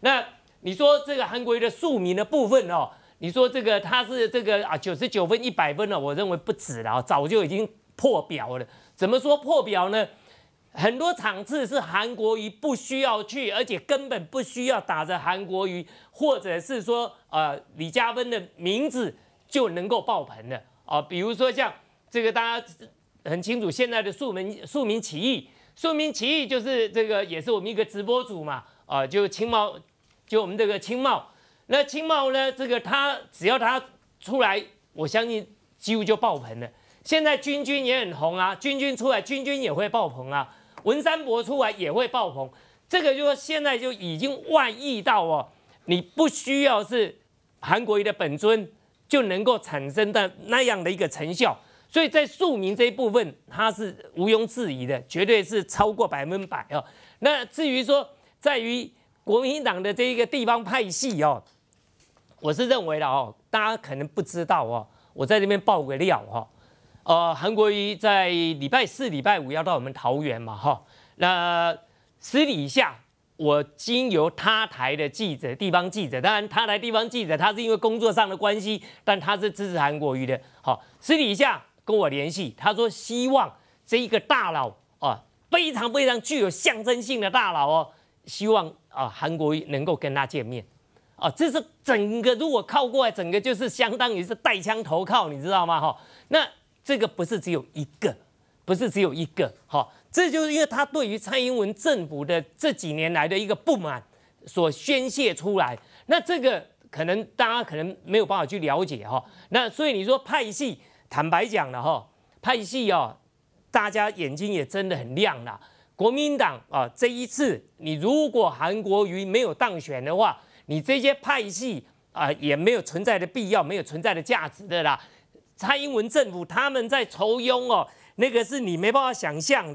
那你说这个韩国瑜的庶民的部分哦，你说这个他是这个啊九十九分一百分了，我认为不止了，早就已经破表了。怎么说破表呢？很多场次是韩国瑜不需要去，而且根本不需要打着韩国瑜，或者是说呃李嘉芬的名字就能够爆棚的啊。比如说像这个大家很清楚现在的庶民庶民起义。说明奇艺就是这个，也是我们一个直播组嘛，啊，就青茂，就我们这个青茂。那青茂呢，这个他只要他出来，我相信几乎就爆棚了。现在君君也很红啊，君君出来，君君也会爆棚啊。文山伯出来也会爆棚。这个就是现在就已经万亿到哦，你不需要是韩国瑜的本尊就能够产生的那样的一个成效。所以在庶民这一部分，他是毋庸置疑的，绝对是超过百分百哦。那至于说，在于国民党的这一个地方派系哦，我是认为的哦，大家可能不知道哦，我在这边爆个料哈。呃，韩国瑜在礼拜四、礼拜五要到我们桃园嘛哈。那私底下，我经由他台的记者、地方记者，当然他台地方记者，他是因为工作上的关系，但他是支持韩国瑜的。好，私底下。跟我联系，他说希望这一个大佬啊，非常非常具有象征性的大佬哦，希望啊韩国瑜能够跟他见面，啊，这是整个如果靠过来，整个就是相当于是带枪投靠，你知道吗？哈，那这个不是只有一个，不是只有一个，哈，这就是因为他对于蔡英文政府的这几年来的一个不满所宣泄出来。那这个可能大家可能没有办法去了解哈，那所以你说派系。坦白讲了哈，派系哦，大家眼睛也真的很亮了。国民党啊，这一次你如果韩国瑜没有当选的话，你这些派系啊也没有存在的必要，没有存在的价值的啦。蔡英文政府他们在筹佣哦，那个是你没办法想象的。